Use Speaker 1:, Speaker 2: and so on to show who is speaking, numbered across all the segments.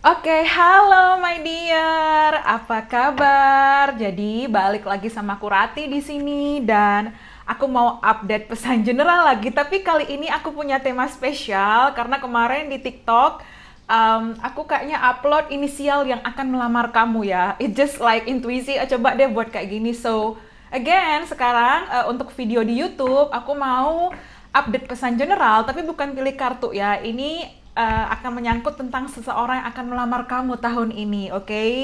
Speaker 1: Oke, okay, halo my dear. Apa kabar? Jadi balik lagi sama Kurati Rati di sini dan aku mau update pesan general lagi. Tapi kali ini aku punya tema spesial karena kemarin di TikTok um, aku kayaknya upload inisial yang akan melamar kamu ya. It just like intuisi. Oh, coba deh buat kayak gini. So again sekarang uh, untuk video di YouTube aku mau update pesan general tapi bukan pilih kartu ya. Ini uh, akan menyangkut tentang seseorang yang akan melamar kamu tahun ini, oke? Okay?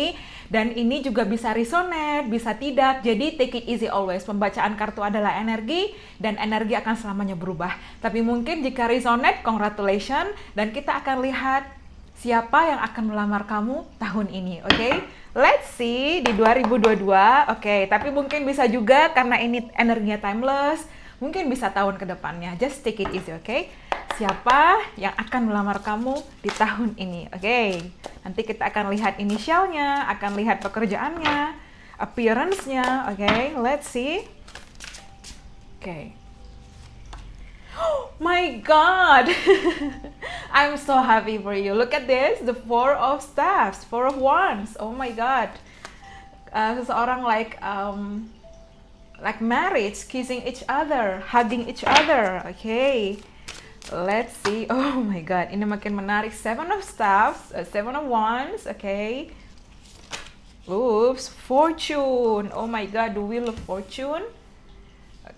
Speaker 1: Dan ini juga bisa resonate, bisa tidak. Jadi take it easy always. Pembacaan kartu adalah energi dan energi akan selamanya berubah. Tapi mungkin jika resonate, congratulations dan kita akan lihat siapa yang akan melamar kamu tahun ini, oke? Okay? Let's see di 2022, oke. Okay, tapi mungkin bisa juga karena ini energinya timeless, mungkin bisa tahun ke depannya. Just take it easy, oke? Okay? siapa yang akan melamar kamu di tahun ini. Oke, okay. nanti kita akan lihat inisialnya, akan lihat pekerjaannya, appearance-nya. Oke, okay. let's see. Oke. Okay. Oh my god! I'm so happy for you. Look at this, the four of staffs, four of wands. Oh my god. Uh, seseorang like um, like marriage, kissing each other, hugging each other. Okay. Let's see. Oh my god, ini makin menarik. Seven of Staffs, uh, Seven of Wands, okay. Oops, Fortune. Oh my god, the Wheel of Fortune.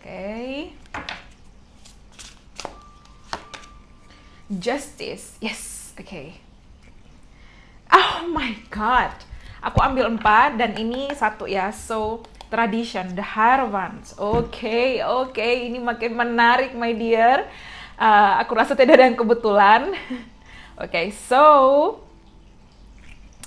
Speaker 1: Okay. Justice. Yes, okay. Oh my god. Aku ambil empat dan ini satu ya. So, tradition, the harvans. Oke, okay, oke, okay. ini makin menarik, my dear. Uh, aku rasa tidak ada yang kebetulan. Oke, okay, so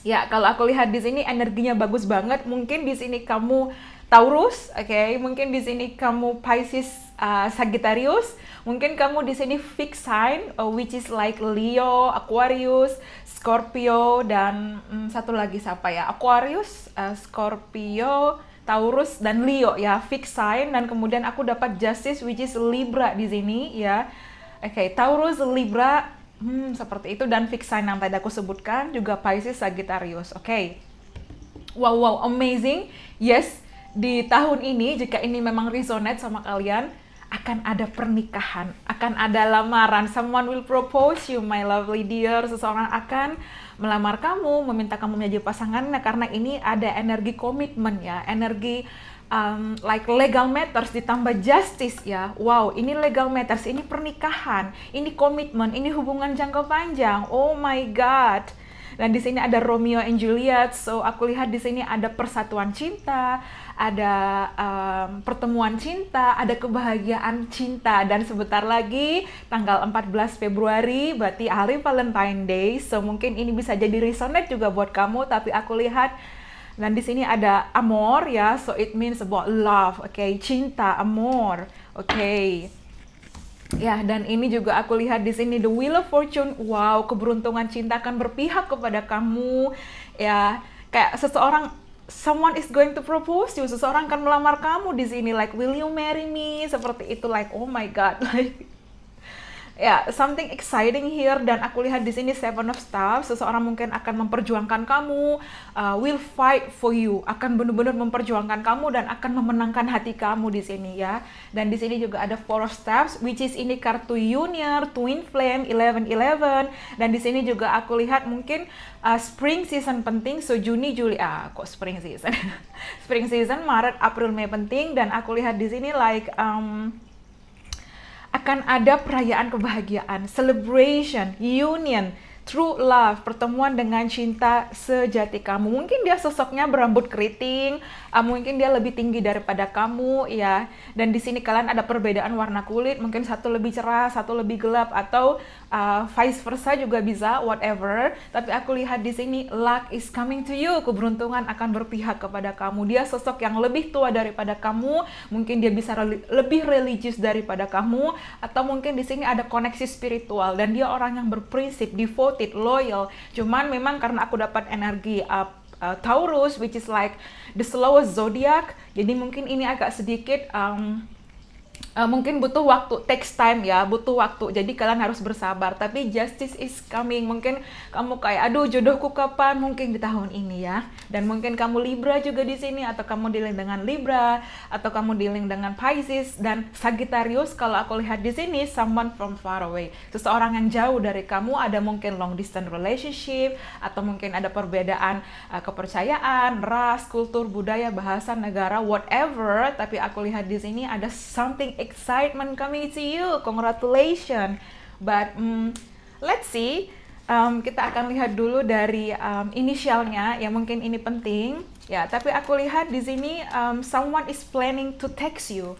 Speaker 1: ya kalau aku lihat di sini energinya bagus banget. Mungkin di sini kamu Taurus, oke? Okay? Mungkin di sini kamu Pisces, uh, Sagittarius. Mungkin kamu di sini fixed sign, uh, which is like Leo, Aquarius, Scorpio, dan um, satu lagi siapa ya? Aquarius, uh, Scorpio, Taurus, dan Leo ya. Fixed sign dan kemudian aku dapat Justice, which is Libra di sini ya. Oke, okay, Taurus, Libra, hmm, seperti itu dan fix sign yang tadi aku sebutkan juga Pisces, Sagittarius. Oke. Okay. Wow, wow, amazing. Yes, di tahun ini jika ini memang resonate sama kalian, akan ada pernikahan, akan ada lamaran. Someone will propose you, my lovely dear. Seseorang akan melamar kamu, meminta kamu menjadi pasangannya karena ini ada energi komitmen ya, energi um, like legal matters ditambah justice ya. Wow, ini legal matters, ini pernikahan, ini komitmen, ini hubungan jangka panjang. Oh my god. Dan di sini ada Romeo and Juliet. So aku lihat di sini ada persatuan cinta, ada um, pertemuan cinta, ada kebahagiaan cinta dan sebentar lagi tanggal 14 Februari berarti hari Valentine Day. So mungkin ini bisa jadi resonate juga buat kamu tapi aku lihat dan di sini ada amor ya, so it means about love, oke, okay? cinta, amor, oke. Okay. Ya, dan ini juga aku lihat di sini the wheel of fortune. Wow, keberuntungan cinta akan berpihak kepada kamu. Ya, kayak seseorang someone is going to propose you, seseorang akan melamar kamu di sini like will you marry me seperti itu like oh my god like ya yeah, something exciting here dan aku lihat di sini Seven of Staff seseorang mungkin akan memperjuangkan kamu uh, will fight for you akan benar-benar memperjuangkan kamu dan akan memenangkan hati kamu di sini ya dan di sini juga ada Four of Staffs which is ini kartu Junior Twin Flame Eleven Eleven dan di sini juga aku lihat mungkin uh, spring season penting so Juni Juli ah kok spring season spring season Maret April Mei penting dan aku lihat di sini like um, akan ada perayaan kebahagiaan, celebration, union, true love, pertemuan dengan cinta sejati kamu. Mungkin dia sosoknya berambut keriting, ah, mungkin dia lebih tinggi daripada kamu, ya. Dan di sini kalian ada perbedaan warna kulit, mungkin satu lebih cerah, satu lebih gelap, atau uh, vice versa juga bisa whatever tapi aku lihat di sini luck is coming to you keberuntungan akan berpihak kepada kamu dia sosok yang lebih tua daripada kamu mungkin dia bisa reli lebih religius daripada kamu atau mungkin di sini ada koneksi spiritual dan dia orang yang berprinsip devoted loyal cuman memang karena aku dapat energi uh, uh, Taurus which is like the slowest zodiac jadi mungkin ini agak sedikit um, uh, mungkin butuh waktu takes time ya butuh waktu jadi kalian harus bersabar tapi justice is coming mungkin kamu kayak aduh jodohku kapan mungkin di tahun ini ya dan mungkin kamu Libra juga di sini atau kamu dealing dengan Libra atau kamu dealing dengan Pisces dan Sagittarius kalau aku lihat di sini someone from far away seseorang yang jauh dari kamu ada mungkin long distance relationship atau mungkin ada perbedaan uh, kepercayaan ras kultur budaya bahasa negara whatever tapi aku lihat di sini ada something excitement coming to you. Congratulations. But um, let's see. Um, kita akan lihat dulu dari um, inisialnya yang mungkin ini penting. Ya, tapi aku lihat di sini um, someone is planning to text you.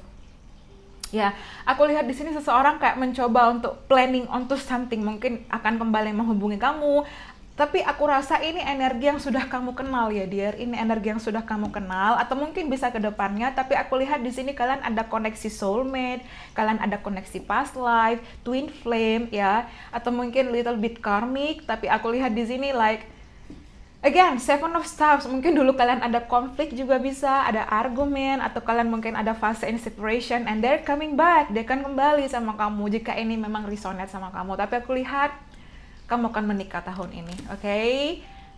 Speaker 1: Ya, aku lihat di sini seseorang kayak mencoba untuk planning onto something, mungkin akan kembali menghubungi kamu tapi aku rasa ini energi yang sudah kamu kenal ya, Dear. Ini energi yang sudah kamu kenal atau mungkin bisa ke depannya, tapi aku lihat di sini kalian ada koneksi soulmate, kalian ada koneksi past life, twin flame ya, atau mungkin little bit karmic, tapi aku lihat di sini like Again, Seven of stars mungkin dulu kalian ada konflik juga bisa, ada argumen, atau kalian mungkin ada fase in separation, and they're coming back, dia akan kembali sama kamu jika ini memang resonate sama kamu. Tapi aku lihat kamu akan menikah tahun ini oke okay?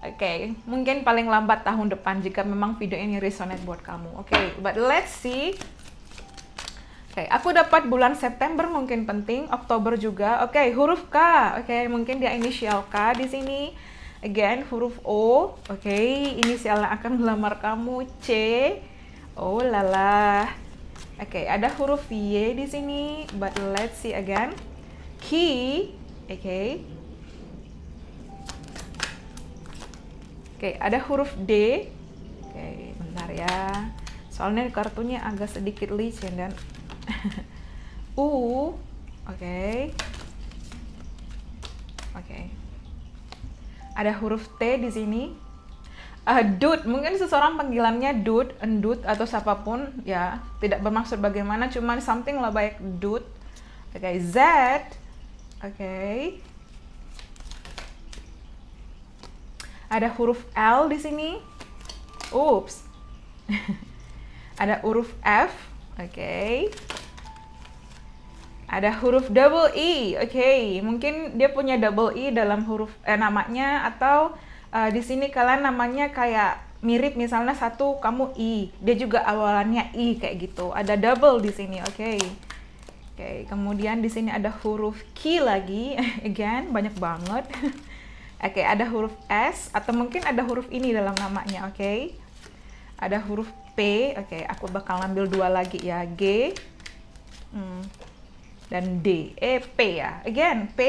Speaker 1: Oke, okay, mungkin paling lambat tahun depan jika memang video ini resonate buat kamu. Oke, okay, but let's see. Oke, okay, aku dapat bulan September mungkin penting, Oktober juga. Oke, okay, huruf K. Oke, okay, mungkin dia inisial K di sini. Again, huruf O. Oke, okay, inisial yang akan melamar kamu C. Oh lala. Oke, okay, ada huruf Y di sini, but let's see again. Key. Oke. Okay Oke, ada huruf D. Oke, bentar ya. Soalnya kartunya agak sedikit licin dan U. Oke. Oke. Ada huruf T di sini. Uh, eh, dude, mungkin seseorang panggilannya dude, endut atau siapapun ya, tidak bermaksud bagaimana, cuman something lah baik dude. Oke, okay, Z. Oke. Okay. ada huruf L di sini. Oops. ada huruf F, oke. Okay. Ada huruf double E, oke. Okay. Mungkin dia punya double E dalam huruf eh, namanya atau uh, di sini kalian namanya kayak mirip misalnya satu kamu I, dia juga awalannya I kayak gitu. Ada double di sini, oke. Okay. Oke, okay, kemudian di sini ada huruf Q lagi. Again, banyak banget. Oke, okay, ada huruf S atau mungkin ada huruf ini dalam namanya, oke? Okay? Ada huruf P, oke. Okay, aku bakal ambil dua lagi ya, G hmm, dan D. Eh, P ya. Again, P,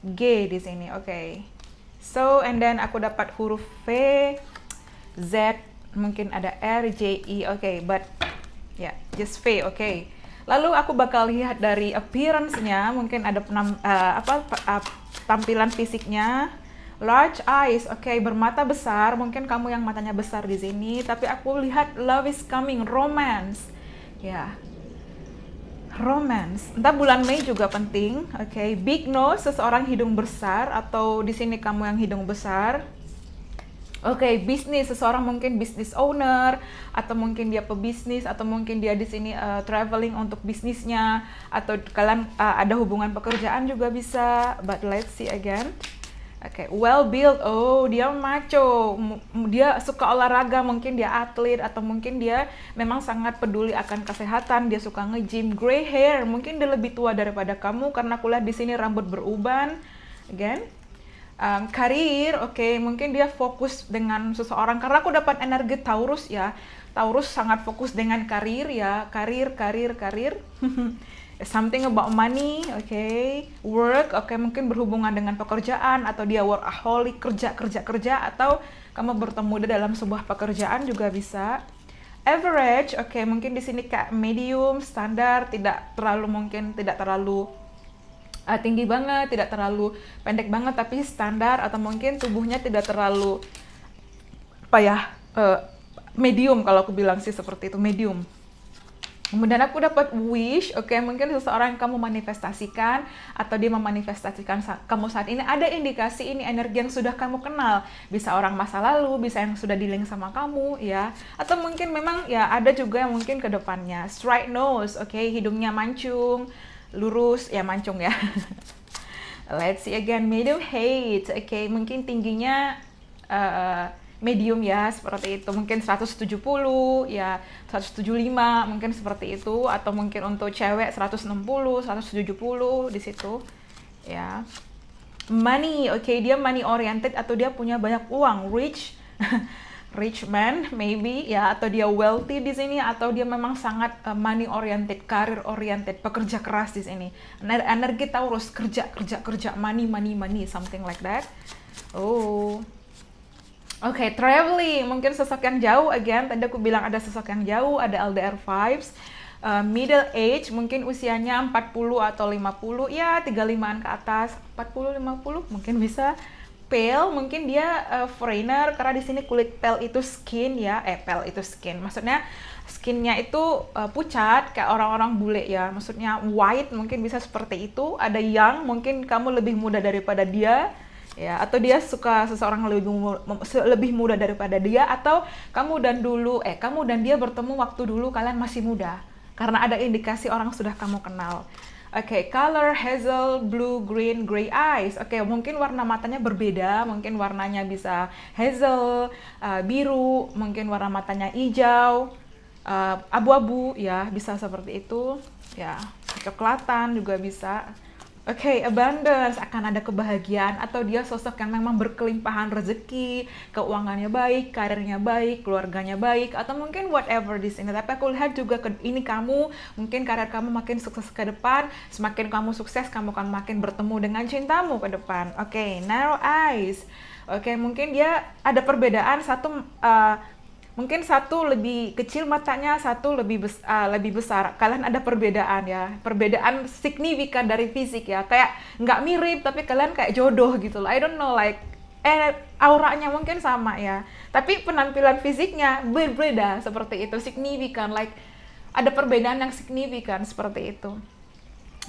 Speaker 1: G di sini, oke. Okay. So, and then aku dapat huruf V, Z, mungkin ada R, J, E, oke. Okay, but, ya, yeah, just V, oke. Okay. Lalu aku bakal lihat dari appearance-nya, mungkin ada penam, uh, apa uh, tampilan fisiknya. Large eyes, oke okay, bermata besar. Mungkin kamu yang matanya besar di sini, tapi aku lihat love is coming, romance. Ya. Yeah. Romance. Entah bulan Mei juga penting. Oke, okay. big nose, seseorang hidung besar atau di sini kamu yang hidung besar Oke, okay, bisnis seseorang mungkin bisnis owner atau mungkin dia pebisnis atau mungkin dia di sini uh, traveling untuk bisnisnya atau kalian uh, ada hubungan pekerjaan juga bisa. But let's see again. Oke, okay, well built. Oh, dia maco. Dia suka olahraga, mungkin dia atlet atau mungkin dia memang sangat peduli akan kesehatan. Dia suka nge-gym. Gray hair, mungkin dia lebih tua daripada kamu karena kuliah di sini rambut beruban. Again um, karir, oke, okay, mungkin dia fokus dengan seseorang karena aku dapat energi Taurus ya. Taurus sangat fokus dengan karir ya, karir, karir, karir. Something about money, oke, okay. work, oke, okay, mungkin berhubungan dengan pekerjaan atau dia workaholic, kerja, kerja, kerja atau kamu bertemu dia dalam sebuah pekerjaan juga bisa. Average, oke, okay, mungkin di sini kayak medium, standar, tidak terlalu mungkin tidak terlalu uh, tinggi banget, tidak terlalu pendek banget tapi standar atau mungkin tubuhnya tidak terlalu apa ya uh, medium kalau aku bilang sih seperti itu medium. Kemudian aku dapat wish, oke okay, mungkin seseorang yang kamu manifestasikan atau dia memanifestasikan sa kamu saat ini ada indikasi ini energi yang sudah kamu kenal, bisa orang masa lalu, bisa yang sudah di link sama kamu ya, atau mungkin memang ya ada juga yang mungkin kedepannya straight nose, oke okay, hidungnya mancung, lurus ya mancung ya let's see again medium height oke okay, mungkin tingginya uh, medium ya seperti itu mungkin 170 ya 175 mungkin seperti itu atau mungkin untuk cewek 160 170 di situ ya money oke okay, dia money oriented atau dia punya banyak uang rich rich man maybe ya atau dia wealthy di sini atau dia memang sangat eh, money oriented, career oriented, pekerja keras di sini. Energi Taurus kerja kerja kerja money money money something like that. Oh. Oke, okay, traveling. Mungkin sosok yang jauh again. Tadi aku bilang ada sosok yang jauh, ada LDR vibes. Uh, middle age mungkin usianya 40 atau 50 ya 35an ke atas 40 50 mungkin bisa pale mungkin dia uh, foreigner karena di sini kulit pale itu skin ya eh pale itu skin maksudnya skinnya itu uh, pucat kayak orang-orang bule ya maksudnya white mungkin bisa seperti itu ada yang mungkin kamu lebih muda daripada dia ya atau dia suka seseorang lebih muda, lebih muda daripada dia atau kamu dan dulu eh kamu dan dia bertemu waktu dulu kalian masih muda karena ada indikasi orang sudah kamu kenal Oke, okay, color hazel, blue, green, gray eyes. Oke, okay, mungkin warna matanya berbeda, mungkin warnanya bisa hazel, uh, biru, mungkin warna matanya hijau, eh, abu-abu uh, ya, bisa seperti itu. Ya, coklatan juga bisa. Oke, okay, abundance akan ada kebahagiaan atau dia sosok yang memang berkelimpahan rezeki, keuangannya baik, karirnya baik, keluarganya baik, atau mungkin whatever di sini. Tapi aku lihat juga ke, ini kamu, mungkin karir kamu makin sukses ke depan, semakin kamu sukses kamu akan makin bertemu dengan cintamu ke depan. Oke, okay, narrow eyes. Oke, okay, mungkin dia ada perbedaan satu uh, mungkin satu lebih kecil matanya, satu lebih besar, ah, lebih besar. Kalian ada perbedaan ya, perbedaan signifikan dari fisik ya. Kayak nggak mirip tapi kalian kayak jodoh gitu loh. I don't know like eh auranya mungkin sama ya, tapi penampilan fisiknya berbeda seperti itu, signifikan like ada perbedaan yang signifikan seperti itu.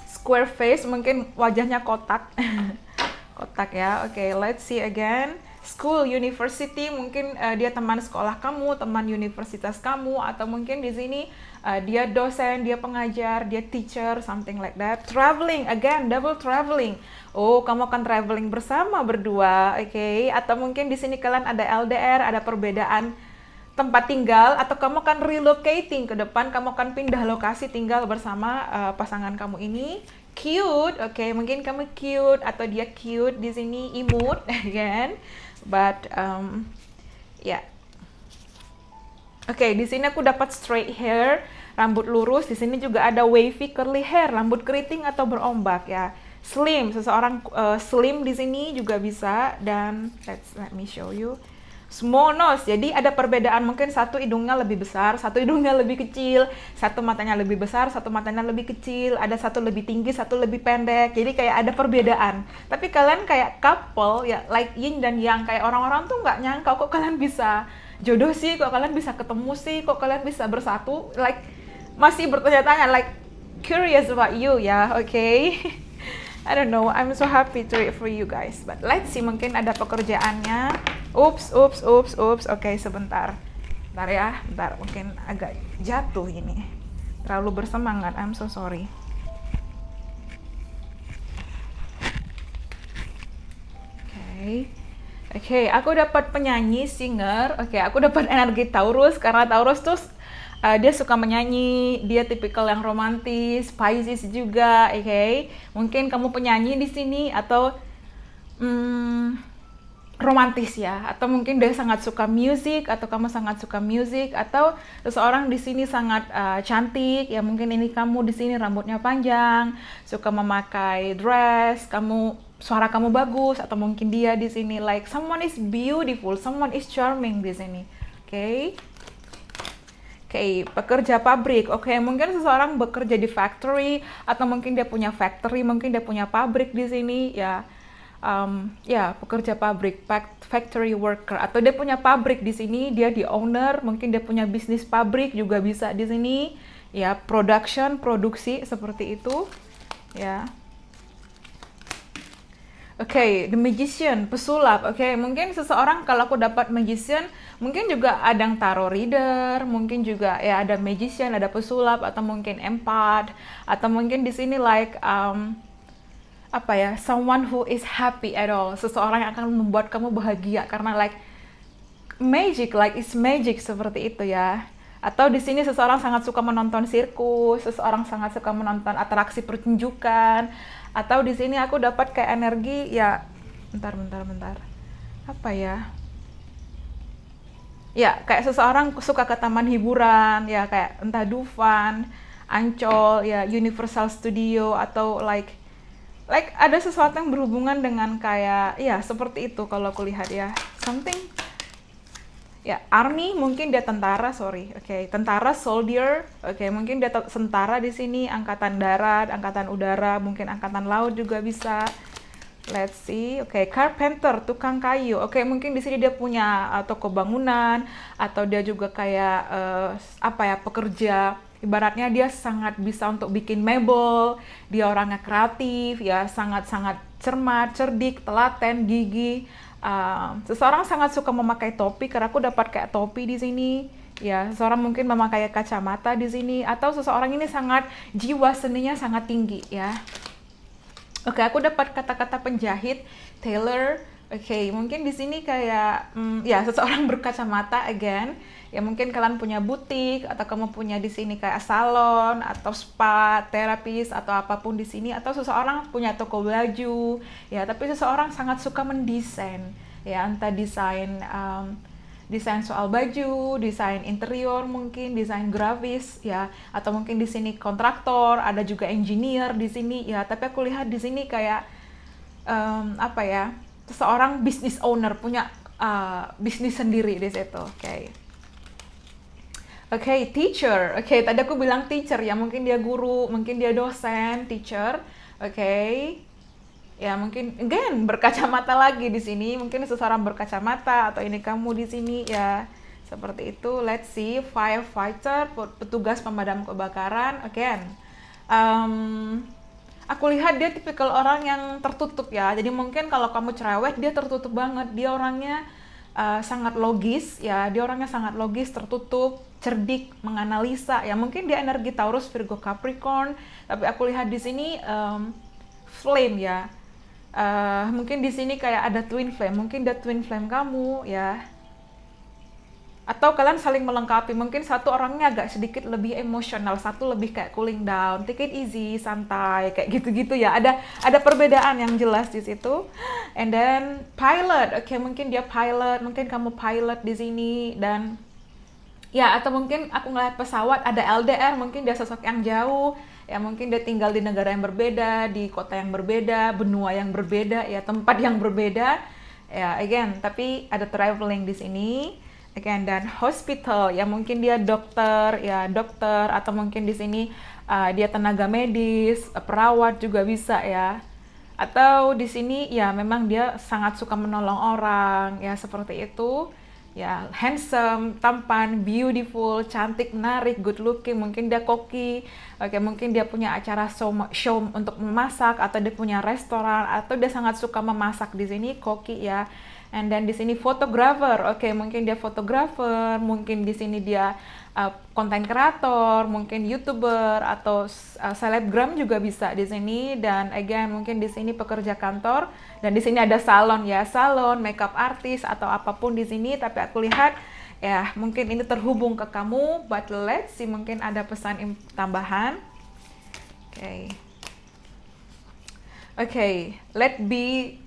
Speaker 1: Square face mungkin wajahnya kotak. kotak ya. Oke, okay, let's see again school, university, mungkin uh, dia teman sekolah kamu, teman universitas kamu, atau mungkin di sini uh, dia dosen, dia pengajar, dia teacher, something like that. Traveling, again, double traveling. Oh, kamu akan traveling bersama berdua, oke? Okay? Atau mungkin di sini kalian ada LDR, ada perbedaan tempat tinggal, atau kamu akan relocating ke depan, kamu akan pindah lokasi tinggal bersama uh, pasangan kamu ini cute, oke, okay, mungkin kamu cute atau dia cute di sini imut, again but um, ya yeah. oke okay, di sini aku dapat straight hair rambut lurus di sini juga ada wavy curly hair rambut keriting atau berombak ya slim seseorang uh, slim di sini juga bisa dan let's let me show you nose. jadi ada perbedaan mungkin satu hidungnya lebih besar, satu hidungnya lebih kecil, satu matanya lebih besar, satu matanya lebih kecil, ada satu lebih tinggi, satu lebih pendek, jadi kayak ada perbedaan. Tapi kalian kayak couple, ya like yin dan yang, kayak orang-orang tuh nggak nyangka kok kalian bisa jodoh sih, kok kalian bisa ketemu sih, kok kalian bisa bersatu, like masih bertanya-tanya, like curious about you ya, oke? Okay? I don't know, I'm so happy to read for you guys. But let's see, mungkin ada pekerjaannya. Oops, oops, oops, oops. Oke, okay, sebentar. Bentar ya, bentar. Mungkin agak jatuh ini. Terlalu bersemangat, I'm so sorry. Oke. Okay. Oke, okay, aku dapat penyanyi, singer. Oke, okay, aku dapat energi Taurus karena Taurus tuh uh, dia suka menyanyi, dia tipikal yang romantis, Pisces juga, oke? Okay? Mungkin kamu penyanyi di sini atau um, romantis ya, atau mungkin dia sangat suka musik atau kamu sangat suka musik atau seseorang di sini sangat uh, cantik ya mungkin ini kamu di sini rambutnya panjang, suka memakai dress, kamu suara kamu bagus atau mungkin dia di sini like someone is beautiful, someone is charming di sini. Oke. Okay? Oke, okay, pekerja pabrik. Oke, okay, mungkin seseorang bekerja di factory atau mungkin dia punya factory, mungkin dia punya pabrik di sini ya. Um, ya, pekerja pabrik, factory worker atau dia punya pabrik di sini, dia di owner, mungkin dia punya bisnis pabrik juga bisa di sini. Ya, production, produksi seperti itu. Ya okay, the magician, pesulap. Oke, okay, mungkin seseorang kalau aku dapat magician, mungkin juga ada yang tarot reader, mungkin juga ya ada magician, ada pesulap atau mungkin empat atau mungkin di sini like um, apa ya, someone who is happy at all. Seseorang yang akan membuat kamu bahagia karena like magic, like it's magic seperti itu ya. Atau di sini seseorang sangat suka menonton sirkus, seseorang sangat suka menonton atraksi pertunjukan, atau di sini aku dapat kayak energi ya bentar bentar bentar apa ya ya kayak seseorang suka ke taman hiburan ya kayak entah Dufan, Ancol, ya Universal Studio atau like like ada sesuatu yang berhubungan dengan kayak ya seperti itu kalau aku lihat ya something ya army mungkin dia tentara sorry oke okay. tentara soldier oke okay. mungkin dia tentara di sini angkatan darat angkatan udara mungkin angkatan laut juga bisa let's see oke okay. carpenter tukang kayu oke okay, mungkin di sini dia punya uh, toko bangunan atau dia juga kayak uh, apa ya pekerja ibaratnya dia sangat bisa untuk bikin mebel dia orangnya kreatif ya sangat sangat cermat cerdik telaten gigi Uh, seseorang sangat suka memakai topi karena aku dapat kayak topi di sini ya seseorang mungkin memakai kacamata di sini atau seseorang ini sangat jiwa seninya sangat tinggi ya oke aku dapat kata-kata penjahit tailor oke mungkin di sini kayak um, ya seseorang berkacamata again ya mungkin kalian punya butik atau kamu punya di sini kayak salon atau spa terapis atau apapun di sini atau seseorang punya toko baju ya tapi seseorang sangat suka mendesain ya entah desain um, desain soal baju, desain interior mungkin, desain grafis ya, atau mungkin di sini kontraktor, ada juga engineer di sini ya. Tapi aku lihat di sini kayak um, apa ya, seseorang business owner punya uh, bisnis sendiri di situ, kayak okay, teacher. Oke, okay, tadi aku bilang teacher ya, mungkin dia guru, mungkin dia dosen, teacher. Oke. Okay. Ya, mungkin again berkacamata lagi di sini, mungkin seseorang berkacamata atau ini kamu di sini ya. Seperti itu. Let's see firefighter, petugas pemadam kebakaran. Again. Um, aku lihat dia tipikal orang yang tertutup ya. Jadi mungkin kalau kamu cerewet dia tertutup banget. Dia orangnya uh, sangat logis ya dia orangnya sangat logis tertutup cerdik menganalisa ya mungkin dia energi Taurus Virgo Capricorn tapi aku lihat di sini um, flame ya uh, mungkin di sini kayak ada twin flame mungkin ada twin flame kamu ya atau kalian saling melengkapi mungkin satu orangnya agak sedikit lebih emosional satu lebih kayak cooling down take it easy santai kayak gitu-gitu ya ada ada perbedaan yang jelas di situ and then pilot oke okay, mungkin dia pilot mungkin kamu pilot di sini dan ya atau mungkin aku ngeliat pesawat ada LDR mungkin dia sosok yang jauh ya mungkin dia tinggal di negara yang berbeda di kota yang berbeda benua yang berbeda ya tempat yang berbeda ya again tapi ada traveling di sini Again, dan hospital ya mungkin dia dokter ya dokter atau mungkin di sini uh, dia tenaga medis, perawat juga bisa ya. Atau di sini ya memang dia sangat suka menolong orang ya seperti itu. Ya, handsome, tampan, beautiful, cantik, menarik, good looking, mungkin dia koki. Oke, mungkin dia punya acara show, show untuk memasak atau dia punya restoran atau dia sangat suka memasak di sini koki ya. And then di sini fotografer, oke okay, mungkin dia fotografer, mungkin di sini dia konten uh, kreator, mungkin youtuber atau uh, selebgram juga bisa di sini. Dan again mungkin di sini pekerja kantor dan di sini ada salon ya, salon, makeup artis atau apapun di sini. Tapi aku lihat ya mungkin ini terhubung ke kamu, but let's see mungkin ada pesan tambahan. Oke. Okay. Oke, okay, let be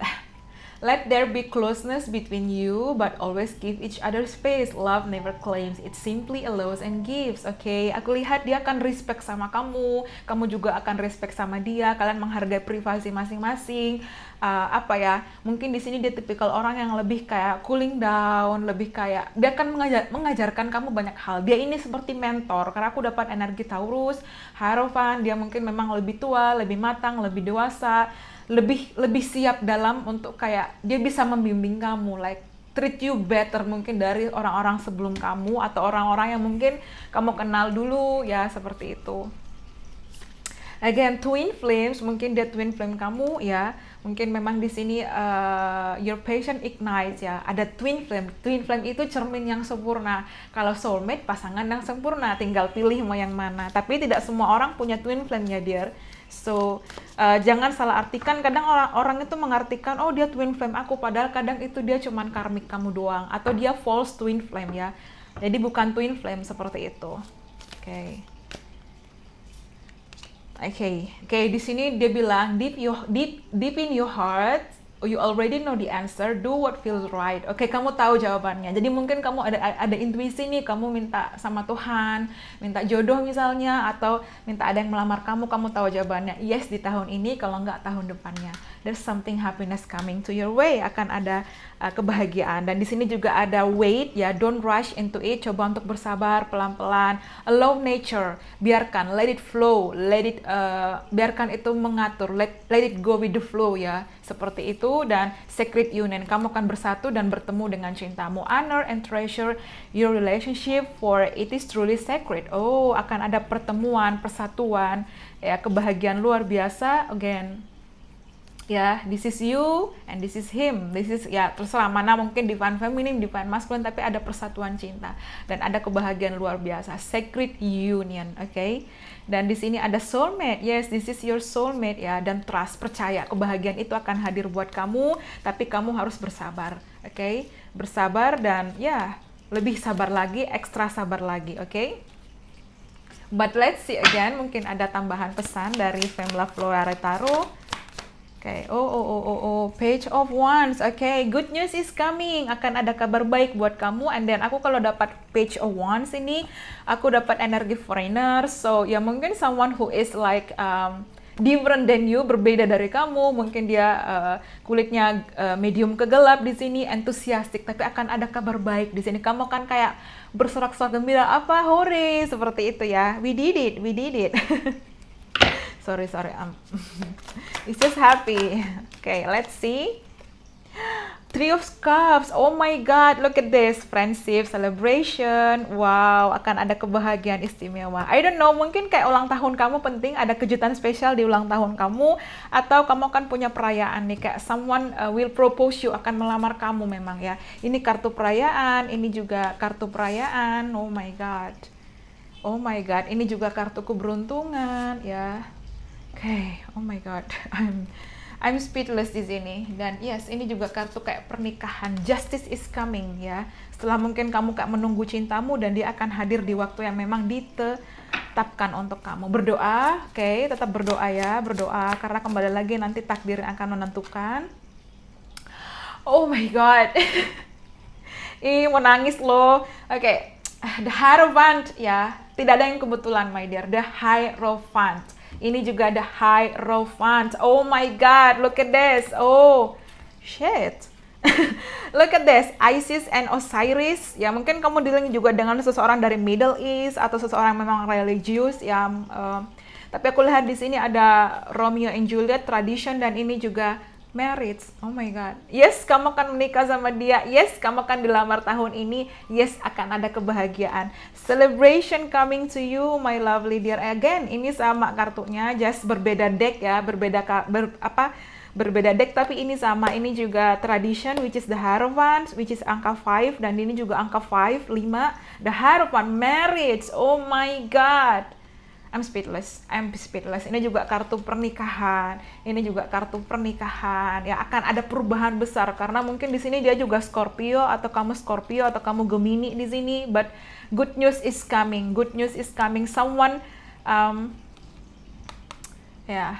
Speaker 1: Let there be closeness between you, but always give each other space. Love never claims, it simply allows and gives. Oke, okay? aku lihat dia akan respect sama kamu, kamu juga akan respect sama dia. Kalian menghargai privasi masing-masing. Uh, apa ya? Mungkin di sini dia tipikal orang yang lebih kayak cooling down, lebih kayak dia akan mengajar, mengajarkan kamu banyak hal. Dia ini seperti mentor karena aku dapat energi Taurus, Harovan. Dia mungkin memang lebih tua, lebih matang, lebih dewasa lebih lebih siap dalam untuk kayak dia bisa membimbing kamu like treat you better mungkin dari orang-orang sebelum kamu atau orang-orang yang mungkin kamu kenal dulu ya seperti itu again twin flames mungkin dia twin flame kamu ya mungkin memang di sini uh, your passion ignites ya ada twin flame twin flame itu cermin yang sempurna kalau soulmate pasangan yang sempurna tinggal pilih mau yang mana tapi tidak semua orang punya twin flame ya dear So uh, jangan salah artikan kadang orang orang itu mengartikan oh dia twin flame aku padahal kadang itu dia cuman karmik kamu doang atau dia false twin flame ya. Jadi bukan twin flame seperti itu. Oke. Okay. Oke. Okay. Oke, okay, di sini dia bilang deep you deep deep in your heart you already know the answer, do what feels right. Oke, okay, kamu tahu jawabannya. Jadi mungkin kamu ada ada intuisi nih, kamu minta sama Tuhan, minta jodoh misalnya atau minta ada yang melamar kamu, kamu tahu jawabannya. Yes, di tahun ini kalau enggak tahun depannya. There's something happiness coming to your way. Akan ada Eh, kebahagiaan. Dan di sini juga ada wait ya, don't rush into it, coba untuk bersabar pelan-pelan, allow nature, biarkan, let it flow, let it uh, biarkan itu mengatur, let let it go with the flow ya. Seperti itu dan secret union, kamu akan bersatu dan bertemu dengan cintamu. Honor and treasure your relationship for it is truly sacred. Oh, akan ada pertemuan, persatuan, ya kebahagiaan luar biasa again ya this is you and this is him this is ya terserah mana mungkin divine feminim divine masculine tapi ada persatuan cinta dan ada kebahagiaan luar biasa sacred union oke okay? dan di sini ada soulmate yes this is your soulmate ya dan trust percaya kebahagiaan itu akan hadir buat kamu tapi kamu harus bersabar oke okay? bersabar dan ya lebih sabar lagi ekstra sabar lagi oke okay? But let's see again, mungkin ada tambahan pesan dari Femla Flora Retaro Okay. Oh, oh, oh, oh, oh. Page of Wands. Okay. Good news is coming. Akan ada kabar baik buat kamu. And then aku kalau dapat Page of Wands ini, aku dapat energi foreigner. So, ya mungkin someone who is like um, different than you, berbeda dari kamu. Mungkin dia uh, kulitnya uh, medium kegelap di sini, entusiastik. Tapi akan ada kabar baik di sini. Kamu kan kayak bersorak-sorak gembira. Apa? Hore! Seperti itu ya. We did it. We did it. sorry sorry um, it's just happy okay let's see Three of Cups. Oh my God, look at this. Friendship, celebration. Wow, akan ada kebahagiaan istimewa. I don't know, mungkin kayak ulang tahun kamu penting, ada kejutan spesial di ulang tahun kamu. Atau kamu akan punya perayaan nih, kayak someone uh, will propose you, akan melamar kamu memang ya. Ini kartu perayaan, ini juga kartu perayaan. Oh my God. Oh my God, ini juga kartu keberuntungan ya okay, oh my god, I'm I'm speechless di sini dan yes ini juga kartu kayak pernikahan justice is coming ya setelah mungkin kamu kayak menunggu cintamu dan dia akan hadir di waktu yang memang ditetapkan untuk kamu berdoa oke okay, tetap berdoa ya berdoa karena kembali lagi nanti takdir akan menentukan oh my god ih menangis loh oke okay. the hierophant ya tidak ada yang kebetulan my dear the high hierophant ini juga ada high Hierophant. Oh my God, look at this. Oh, shit. Look at this, Isis and Osiris. Ya mungkin kamu dealing juga dengan seseorang dari Middle East atau seseorang memang religius yang. Uh, eh, tapi aku lihat di sini ada Romeo and Juliet tradition dan ini juga marriage. Oh my God. Yes, kamu akan menikah sama dia. Yes, kamu akan dilamar tahun ini. Yes, akan ada kebahagiaan. Celebration coming to you, my lovely dear. Again, ini sama kartunya, just berbeda deck ya, berbeda ber, apa berbeda deck tapi ini sama ini juga tradition which is the harapan which is angka 5 dan ini juga angka 5 5 the harapan marriage oh my god I'm speechless, I'm speechless. Ini juga kartu pernikahan, ini juga kartu pernikahan. Ya akan ada perubahan besar karena mungkin di sini dia juga Scorpio atau kamu Scorpio atau kamu Gemini di sini. But good news is coming, good news is coming. Someone, um, ya, yeah.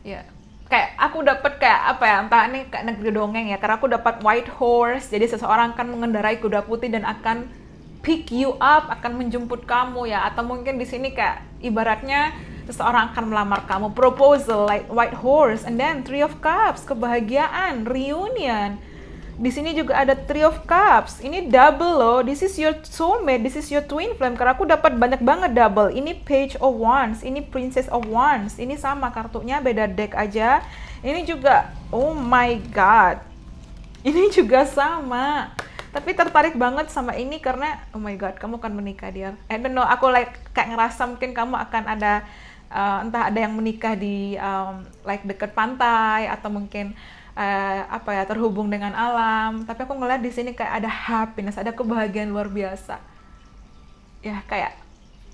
Speaker 1: ya. Yeah kayak aku dapat kayak apa ya entah ini kayak negeri dongeng ya karena aku dapat white horse jadi seseorang kan mengendarai kuda putih dan akan pick you up, akan menjemput kamu ya, atau mungkin di sini kayak ibaratnya seseorang akan melamar kamu, proposal like white horse, and then three of cups, kebahagiaan, reunion. Di sini juga ada three of cups, ini double loh, this is your soulmate, this is your twin flame, karena aku dapat banyak banget double, ini page of wands, ini princess of wands, ini sama kartunya, beda deck aja, ini juga, oh my god, ini juga sama tapi tertarik banget sama ini karena oh my god kamu akan menikah dia I don't know eh, aku like kayak ngerasa mungkin kamu akan ada uh, entah ada yang menikah di um, like dekat pantai atau mungkin uh, apa ya terhubung dengan alam tapi aku ngeliat di sini kayak ada happiness ada kebahagiaan luar biasa ya kayak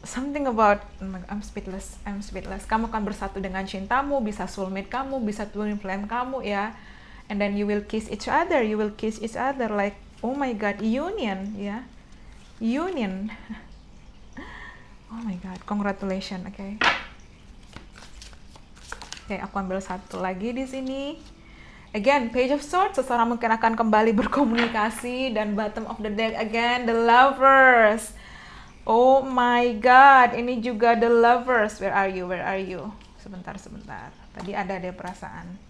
Speaker 1: something about oh I'm speechless I'm speechless kamu akan bersatu dengan cintamu bisa soulmate kamu bisa twin flame kamu ya and then you will kiss each other you will kiss each other like oh my god union ya yeah. union oh my god congratulations oke okay. oke okay, aku ambil satu lagi di sini again page of swords seseorang mungkin akan kembali berkomunikasi dan bottom of the deck again the lovers oh my god ini juga the lovers where are you where are you sebentar sebentar tadi ada deh perasaan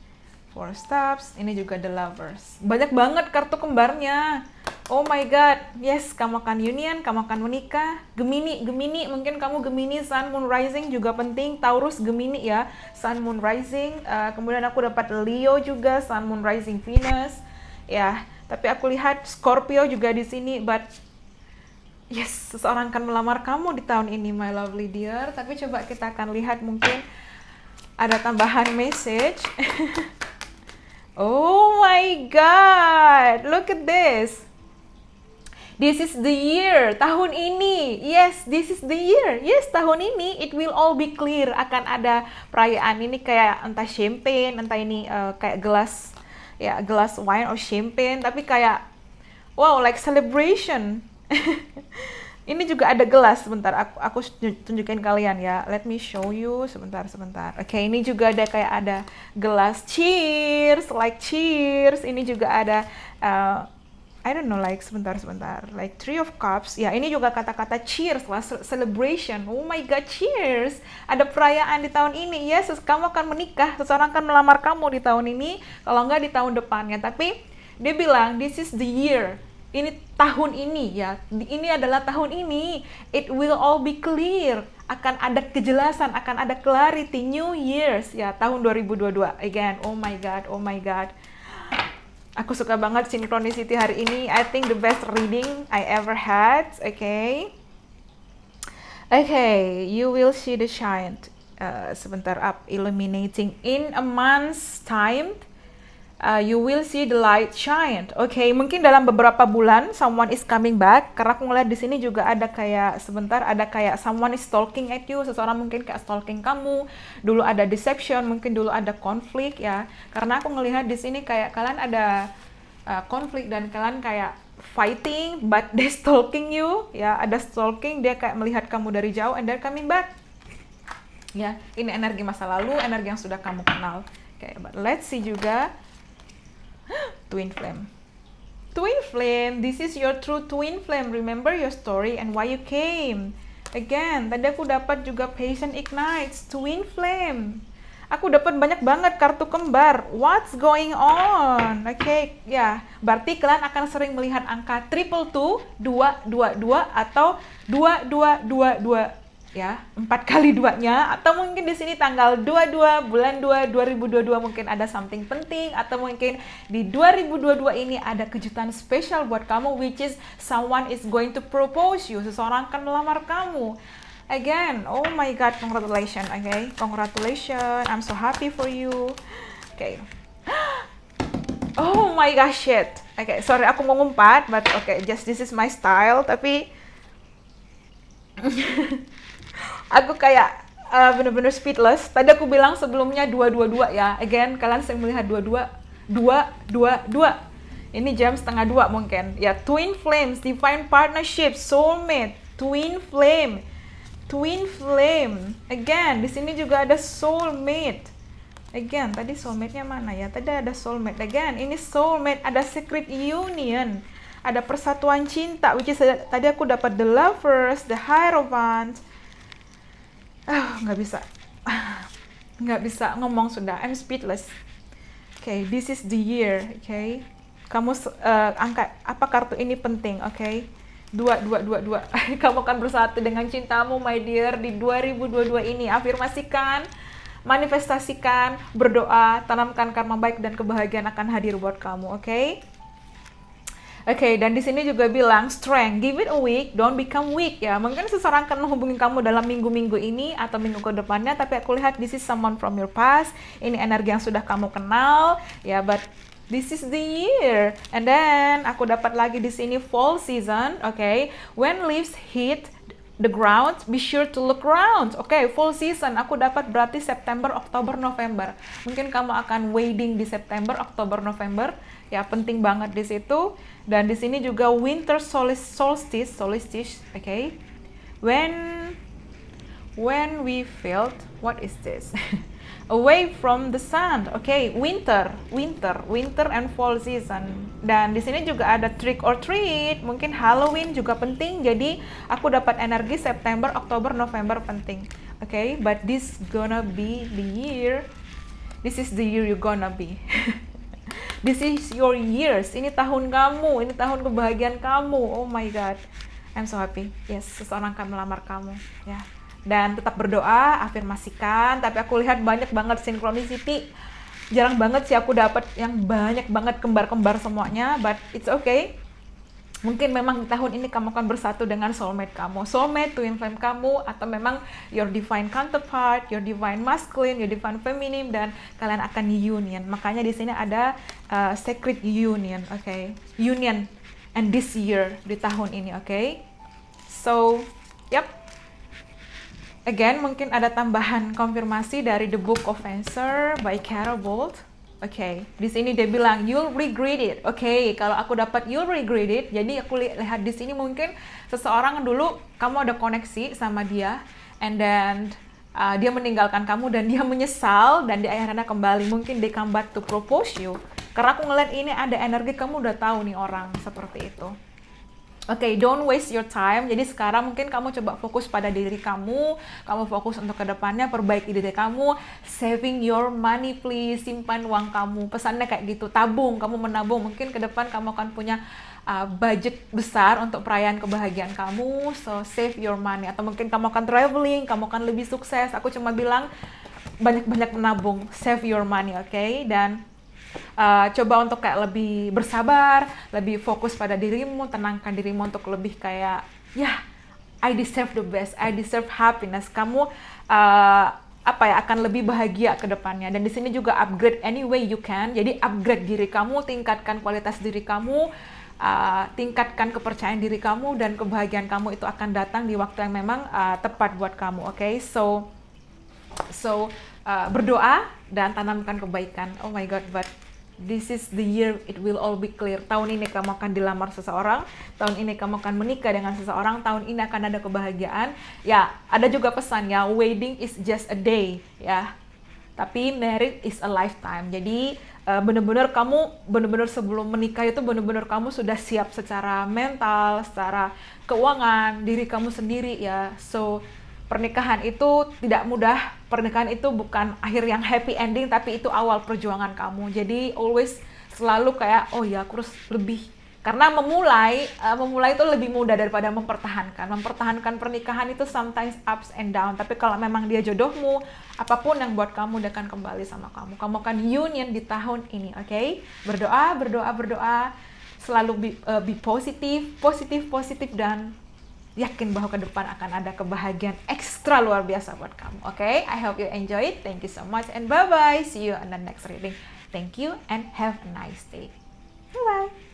Speaker 1: Four Stops, ini juga The Lovers. Banyak banget kartu kembarnya. Oh my god, yes, kamu akan union, kamu akan menikah. Gemini, Gemini, mungkin kamu Gemini, Sun Moon Rising juga penting. Taurus Gemini ya, Sun Moon Rising. Uh, kemudian aku dapat Leo juga, Sun Moon Rising Venus. Ya, tapi aku lihat Scorpio juga di sini, but yes, seseorang akan melamar kamu di tahun ini, my lovely dear. Tapi coba kita akan lihat mungkin ada tambahan message. Oh my God, look at this. This is the year, tahun ini. Yes, this is the year. Yes, tahun ini it will all be clear. Akan ada perayaan ini kayak entah champagne, entah ini uh, kayak gelas ya gelas wine or champagne, tapi kayak wow like celebration. Ini juga ada gelas sebentar. Aku aku tunjukin kalian ya. Let me show you sebentar sebentar. Oke, okay, ini juga ada kayak ada gelas cheers, like cheers. Ini juga ada uh, I don't know like sebentar sebentar like three of cups ya ini juga kata-kata cheers lah celebration oh my god cheers ada perayaan di tahun ini ya yes, kamu akan menikah seseorang akan melamar kamu di tahun ini kalau enggak di tahun depannya tapi dia bilang this is the year ini tahun ini ya ini adalah tahun ini it will all be clear akan ada kejelasan akan ada clarity new years ya tahun 2022 again oh my god oh my god aku suka banget synchronicity hari ini I think the best reading I ever had okay okay you will see the shine uh, sebentar up illuminating in a month's time uh, you will see the light shine. Oke, okay, mungkin dalam beberapa bulan someone is coming back. Karena aku ngeliat di sini juga ada kayak sebentar ada kayak someone is stalking at you. Seseorang mungkin kayak stalking kamu. Dulu ada deception, mungkin dulu ada konflik ya. Karena aku ngelihat di sini kayak kalian ada uh, konflik dan kalian kayak fighting but they stalking you ya ada stalking dia kayak melihat kamu dari jauh and they're coming back ya ini energi masa lalu energi yang sudah kamu kenal kayak but let's see juga twin flame. Twin flame, this is your true twin flame. Remember your story and why you came. Again, tadi aku dapat juga patient ignites, twin flame. Aku dapat banyak banget kartu kembar. What's going on? Oke, okay, ya. Yeah. Berarti kalian akan sering melihat angka triple two, dua, dua, dua, atau dua, dua, dua, dua ya empat kali duanya atau mungkin di sini tanggal 22 bulan 2 2022 mungkin ada something penting atau mungkin di 2022 ini ada kejutan spesial buat kamu which is someone is going to propose you seseorang akan melamar kamu again oh my god congratulations okay congratulations I'm so happy for you okay oh my gosh shit okay sorry aku mau ngumpat but okay just this is my style tapi aku kayak uh, bener-bener speedless. Tadi aku bilang sebelumnya dua dua dua ya. Again kalian sering melihat dua dua dua dua dua. Ini jam setengah dua mungkin. Ya twin flames, divine partnership, soulmate, twin flame, twin flame. Again di sini juga ada soulmate. Again tadi soulmate-nya mana ya? Tadi ada soulmate. Again ini soulmate ada secret union. Ada persatuan cinta, which is tadi aku dapat the lovers, the hierophant, ah nggak bisa nggak bisa ngomong sudah I'm speechless okay this is the year okay kamu uh, eh, angkat apa kartu ini penting oke okay? dua dua dua dua kamu akan bersatu dengan cintamu my dear di 2022 ini afirmasikan manifestasikan berdoa tanamkan karma baik dan kebahagiaan akan hadir buat kamu oke okay? okay, dan di sini juga bilang strength, give it a week, don't become weak ya. Mungkin seseorang akan menghubungi kamu dalam minggu-minggu ini atau minggu ke depannya, tapi aku lihat this is someone from your past. Ini energi yang sudah kamu kenal ya, but This is the year. And then aku dapat lagi di sini fall season, okay? When leaves hit the ground, be sure to look around. Oke, okay, full season. Aku dapat berarti September, Oktober, November. Mungkin kamu akan wedding di September, Oktober, November. Ya, penting banget di situ. Dan di sini juga winter solstice, solstice, Okay. When when we felt what is this? away from the sun. okay, winter, winter, winter and fall season. Dan di sini juga ada trick or treat. Mungkin Halloween juga penting. Jadi aku dapat energi September, Oktober, November penting. okay, but this gonna be the year. This is the year you gonna be. This is your years. Ini tahun kamu, ini tahun kebahagiaan kamu. Oh my god. I'm so happy. Yes, seseorang akan melamar kamu, ya. Dan tetap berdoa, afirmasikan, tapi aku lihat banyak banget synchronicity. Jarang banget sih aku dapat yang banyak banget kembar-kembar semuanya, but it's okay mungkin memang tahun ini kamu akan bersatu dengan soulmate kamu, soulmate twin flame kamu, atau memang your divine counterpart, your divine masculine, your divine feminine, dan kalian akan union. Makanya di sini ada uh, sacred union, oke, okay? union, and this year di tahun ini, oke? Okay? So, yep. Again, mungkin ada tambahan konfirmasi dari The Book of Answer by Carol Bolt okay, di sini dia bilang you'll regret it. Oke, okay, kalau aku dapat you'll regret it, jadi aku lihat di sini mungkin seseorang dulu kamu ada koneksi sama dia, and then uh, dia meninggalkan kamu dan dia menyesal dan di akhirnya kembali mungkin dia come back to propose you. Karena aku ngeliat ini ada energi kamu udah tahu nih orang seperti itu okay, don't waste your time. Jadi sekarang mungkin kamu coba fokus pada diri kamu, kamu fokus untuk kedepannya, perbaiki diri kamu, saving your money please, simpan uang kamu. Pesannya kayak gitu, tabung, kamu menabung. Mungkin ke depan kamu akan punya uh, budget besar untuk perayaan kebahagiaan kamu, so save your money. Atau mungkin kamu akan traveling, kamu akan lebih sukses. Aku cuma bilang banyak-banyak menabung, save your money, oke? Okay? Dan uh, coba untuk kayak lebih bersabar, lebih fokus pada dirimu, tenangkan dirimu untuk lebih kayak ya I deserve the best, I deserve happiness. Kamu uh, apa ya akan lebih bahagia ke depannya dan di sini juga upgrade any way you can jadi upgrade diri kamu tingkatkan kualitas diri kamu uh, tingkatkan kepercayaan diri kamu dan kebahagiaan kamu itu akan datang di waktu yang memang uh, tepat buat kamu oke okay? so so uh, berdoa dan tanamkan kebaikan. Oh my God, but this is the year it will all be clear. Tahun ini kamu akan dilamar seseorang, tahun ini kamu akan menikah dengan seseorang, tahun ini akan ada kebahagiaan. Ya, ada juga pesan ya, wedding is just a day ya. Tapi marriage is a lifetime. Jadi eh, bener-bener kamu bener-bener sebelum menikah itu bener-bener kamu sudah siap secara mental, secara keuangan, diri kamu sendiri ya. So pernikahan itu tidak mudah pernikahan itu bukan akhir yang happy ending tapi itu awal perjuangan kamu jadi always selalu kayak oh ya aku harus lebih karena memulai uh, memulai itu lebih mudah daripada mempertahankan mempertahankan pernikahan itu sometimes ups and down tapi kalau memang dia jodohmu apapun yang buat kamu dia akan kembali sama kamu kamu akan union di tahun ini oke okay? berdoa berdoa berdoa selalu be, uh, be positif positif positif dan yakin bahwa ke depan akan ada kebahagiaan ekstra luar biasa buat kamu. Oke, okay? I hope you enjoy it. Thank you so much and bye-bye. See you on the next reading. Thank you and have a nice day. Bye-bye.